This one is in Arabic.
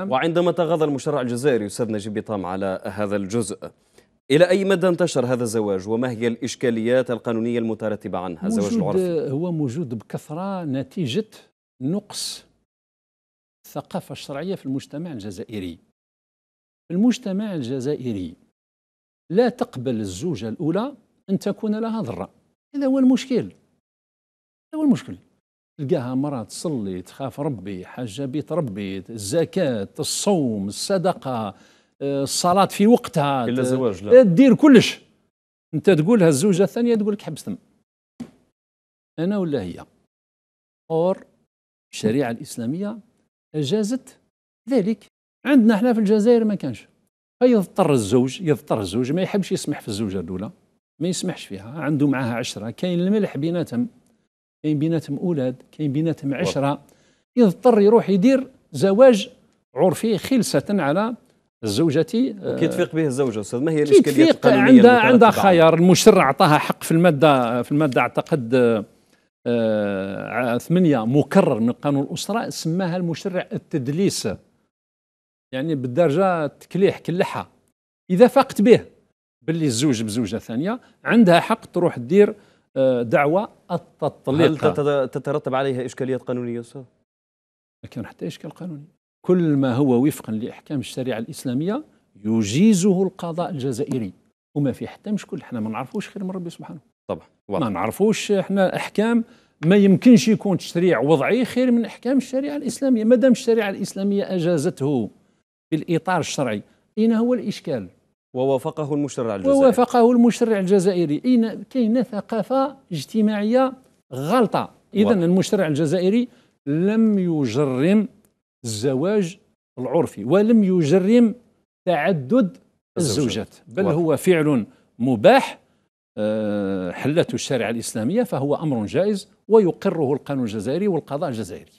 وعندما تغاضى المشرع الجزائري أستاذ نجيب طام على هذا الجزء إلى أي مدى انتشر هذا الزواج وما هي الإشكاليات القانونية المترتبة عنها الزواج العرفي هو موجود بكثرة نتيجة نقص الثقافة الشرعية في المجتمع الجزائري المجتمع الجزائري لا تقبل الزوجة الأولى أن تكون لها ضرة هذا هو المشكل هذا هو المشكل تلقاها مرة تصلي تخاف ربي حاجة بيت ربي الزكاة الصوم الصدقة آه، الصلاة في وقتها إلا زواج لا تدير آه، كلش أنت تقولها الزوجة الثانية تقول لك حبستم أنا ولا هي اور الشريعة الإسلامية أجازت ذلك عندنا احنا في الجزائر ما كانش فيضطر الزوج يضطر الزوج ما يحبش يسمح في الزوجة الأولى ما يسمحش فيها عنده معها عشرة كاين الملح بيناتهم كاين بيناتهم اولاد كاين بيناتهم عشره يضطر يروح يدير زواج عرفي خلسه على الزوجة آه، كيتفيق به الزوجة أستاذ ما هي الإشكالية القانونية عندها عندها خيار المشرع عطاها حق في المادة في المادة أعتقد آه،, آه ثمانية مكرر من قانون الأسرة سماها المشرع التدليس يعني بالدرجة تكليح كلحة إذا فاقت به باللي الزوج بزوجة ثانية عندها حق تروح تدير دعوى التطليق هل تترتب عليها إشكاليات قانونية أستاذ؟ ما كان حتى إشكال قانوني كل ما هو وفقا لإحكام الشريعة الإسلامية يجيزه القضاء الجزائري وما في حتى مشكل احنا ما نعرفوش خير من ربي سبحانه طبعا واضح. ما نعرفوش احنا احكام ما يمكنش يكون تشريع وضعي خير من احكام الشريعه الاسلاميه ما دام الشريعه الاسلاميه اجازته في الاطار الشرعي اين هو الاشكال ووافقه المشرع الجزائري ووافقه المشرع الجزائري اين كاينه ثقافه اجتماعيه غلطه اذا المشرع الجزائري لم يجرم الزواج العرفي ولم يجرم تعدد الزوجات بل هو فعل مباح آه، حلته الشريعه الاسلاميه فهو امر جائز ويقره القانون الجزائري والقضاء الجزائري